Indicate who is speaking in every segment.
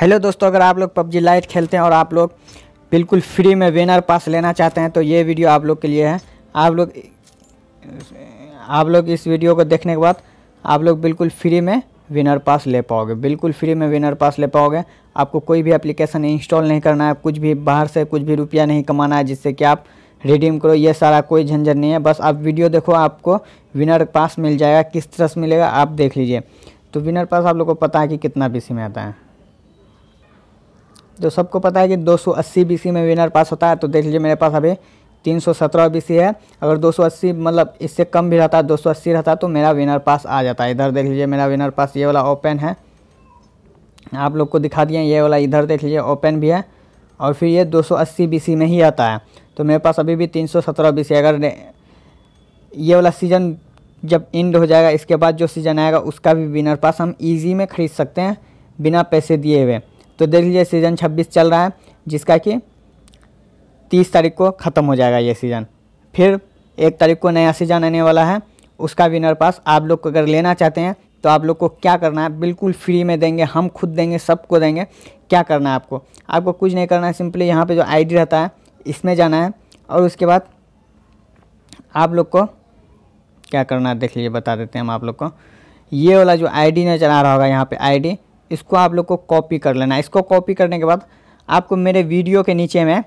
Speaker 1: hello दोस्तों अगर आप लोग पबजी लाइट खेलते हैं और आप लोग बिल्कुल फ्री में वेनर पास लेना चाहते हैं तो ये वीडियो आप लोग के लिए है आप लोग आप लोग इस वीडियो को देखने के बाद आप लोग बिल्कुल फ्री में विनर पास ले पाओगे बिल्कुल फ्री में विनर पास ले पाओगे आपको कोई भी एप्लीकेशन इंस्टॉल नहीं करना है कुछ भी बाहर से कुछ भी रुपया नहीं कमाना है जिससे कि आप रिडीम करो ये सारा कोई झंझट नहीं है बस आप वीडियो देखो आपको विनर पास मिल जाएगा किस तरह से मिलेगा आप देख लीजिए तो विनर पास आप लोग को पता है कि कितना पीसी में आता है तो सबको पता है कि 280 बीसी में विनर पास होता है तो देख लीजिए मेरे पास अभी 317 बीसी है अगर 280 मतलब इससे कम भी रहता 280 रहता तो मेरा विनर पास आ जाता है इधर देख लीजिए मेरा विनर पास ये वाला ओपन है आप लोग को दिखा दिए ये वाला इधर देख लीजिए ओपन भी है और फिर ये 280 बीसी में ही आता है तो मेरे पास अभी भी 317 है अगर ये वाला सीज़न जब इंड हो जाएगा इसके बाद जो सीज़न आएगा उसका भी विनर पास हम ईजी में ख़रीद सकते हैं बिना पैसे दिए हुए तो देख लीजिए सीज़न छब्बीस चल रहा है जिसका कि तीस तारीख को ख़त्म हो जाएगा ये सीज़न फिर एक तारीख को नया सीज़न आने वाला है उसका विनर पास आप लोग को अगर लेना चाहते हैं तो आप लोग को क्या करना है बिल्कुल फ्री में देंगे हम खुद देंगे सबको देंगे क्या करना है आपको आपको कुछ नहीं करना है सिंपली यहाँ पे जो आईडी रहता है इसमें जाना है और उसके बाद आप लोग को क्या करना है देख लीजिए बता देते हैं हम आप लोग को ये वाला जो आईडी डी नजर आ रहा होगा यहाँ पे आईडी इसको आप लोग को कॉपी कर लेना है इसको कॉपी करने के बाद आपको मेरे वीडियो के नीचे में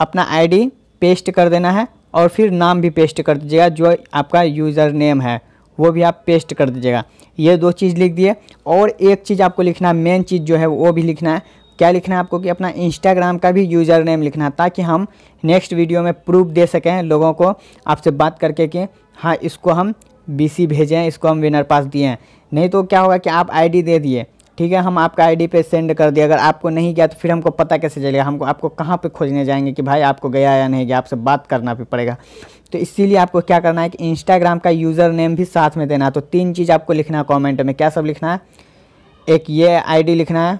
Speaker 1: अपना आईडी पेस्ट कर देना है और फिर नाम भी पेस्ट कर दीजिएगा जो आपका यूज़र नेम है वो भी आप पेस्ट कर दीजिएगा ये दो चीज़ लिख दिए और एक चीज़ आपको लिखना है मेन चीज़ जो है वो भी लिखना है क्या लिखना है आपको कि अपना इंस्टाग्राम का भी यूज़र नेम लिखना है ताकि हम नेक्स्ट वीडियो में प्रूफ दे सकें लोगों को आपसे बात करके कि हाँ इसको हम बी भेजें इसको हम विनर पास दिए हैं नहीं तो क्या होगा कि आप आई दे दिए ठीक है हम आपका आईडी पे सेंड कर दिया अगर आपको नहीं गया तो फिर हमको पता कैसे चलेगा हमको आपको कहाँ पे खोजने जाएंगे कि भाई आपको गया या नहीं गया आपसे बात करना भी पड़ेगा तो इसीलिए आपको क्या करना है कि इंस्टाग्राम का यूज़र नेम भी साथ में देना है तो तीन चीज़ आपको लिखना है कॉमेंट में क्या सब लिखना है एक ये आई लिखना है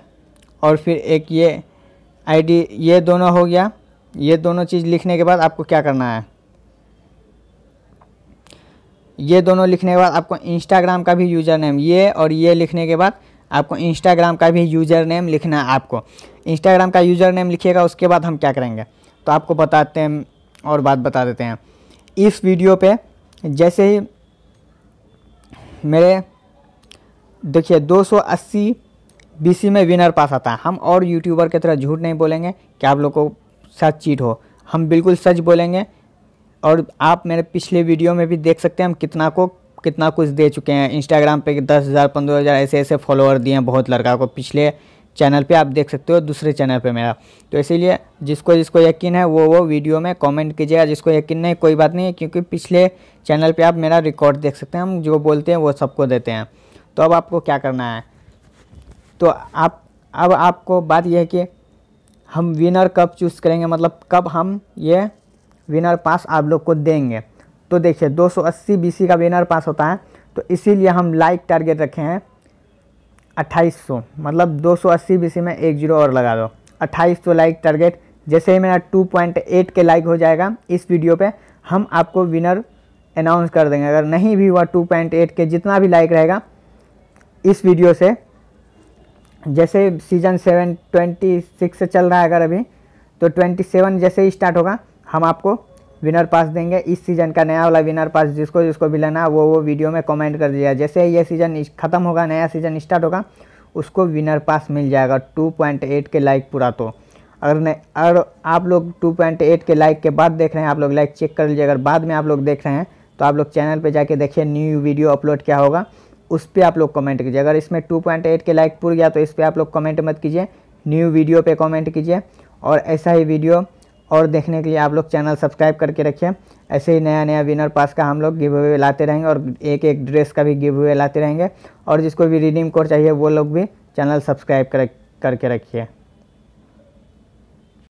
Speaker 1: और फिर एक ये आई ये दोनों हो गया ये दोनों चीज़ लिखने के बाद आपको क्या करना है ये दोनों लिखने के बाद आपको इंस्टाग्राम का भी यूज़र नेम ये और ये लिखने के बाद आपको इंस्टाग्राम का भी यूज़र नेम लिखना है आपको इंस्टाग्राम का यूज़र नेम लिखिएगा उसके बाद हम क्या करेंगे तो आपको बताते हैं और बात बता देते हैं इस वीडियो पे जैसे ही मेरे देखिए 280 बीसी में विनर पास आता है हम और यूट्यूबर की तरह झूठ नहीं बोलेंगे कि आप लोग को सच चीट हो हम बिल्कुल सच बोलेंगे और आप मेरे पिछले वीडियो में भी देख सकते हैं हम कितना को कितना कुछ दे चुके हैं इंस्टाग्राम पे दस हज़ार पंद्रह हज़ार ऐसे ऐसे फॉलोअर दिए हैं बहुत लड़का को पिछले चैनल पे आप देख सकते हो दूसरे चैनल पे मेरा तो इसीलिए जिसको जिसको यकीन है वो वो वीडियो में कमेंट कीजिएगा जिसको यकीन नहीं कोई बात नहीं है क्योंकि पिछले चैनल पे आप मेरा रिकॉर्ड देख सकते हैं हम जो बोलते हैं वो सबको देते हैं तो अब आपको क्या करना है तो आप अब आपको बात यह है कि हम विनर कब चूज़ करेंगे मतलब कब हम ये विनर पास आप लोग को देंगे तो देखिए 280 बीसी का बैनर पास होता है तो इसीलिए हम लाइक टारगेट रखे हैं 2800 मतलब 280 बीसी में एक जीरो और लगा दो 2800 लाइक टारगेट जैसे ही मेरा 2.8 के लाइक हो जाएगा इस वीडियो पे हम आपको विनर अनाउंस कर देंगे अगर नहीं भी हुआ 2.8 के जितना भी लाइक रहेगा इस वीडियो से जैसे सीज़न सेवन ट्वेंटी सिक्स चल रहा है अगर अभी तो ट्वेंटी सेवन जैसे ही स्टार्ट होगा हम आपको विनर पास देंगे इस सीज़न का नया वाला विनर पास जिसको जिसको भी लेना वो वो वीडियो में कमेंट कर दिया जैसे ये सीज़न ख़त्म होगा नया सीज़न स्टार्ट होगा उसको विनर पास मिल जाएगा 2.8 के लाइक पूरा तो अगर नहीं अगर आप लोग 2.8 के लाइक के बाद देख रहे हैं आप लोग लाइक चेक कर लीजिए अगर बाद में आप लोग देख रहे हैं तो आप लोग चैनल पर जाके देखिए न्यू वीडियो अपलोड क्या होगा उस पर आप लोग कमेंट कीजिए अगर इसमें टू के लाइक पूर गया तो इस पर आप लोग कमेंट मत कीजिए न्यू वीडियो पर कॉमेंट कीजिए और ऐसा ही वीडियो और देखने के लिए आप लोग चैनल सब्सक्राइब करके रखिए ऐसे ही नया नया विनर पास का हम लोग गिव अवे लाते रहेंगे और एक एक ड्रेस का भी गिव अवे लाते रहेंगे और जिसको भी रिडीम कोड चाहिए वो लोग भी चैनल सब्सक्राइब कर करके रखिए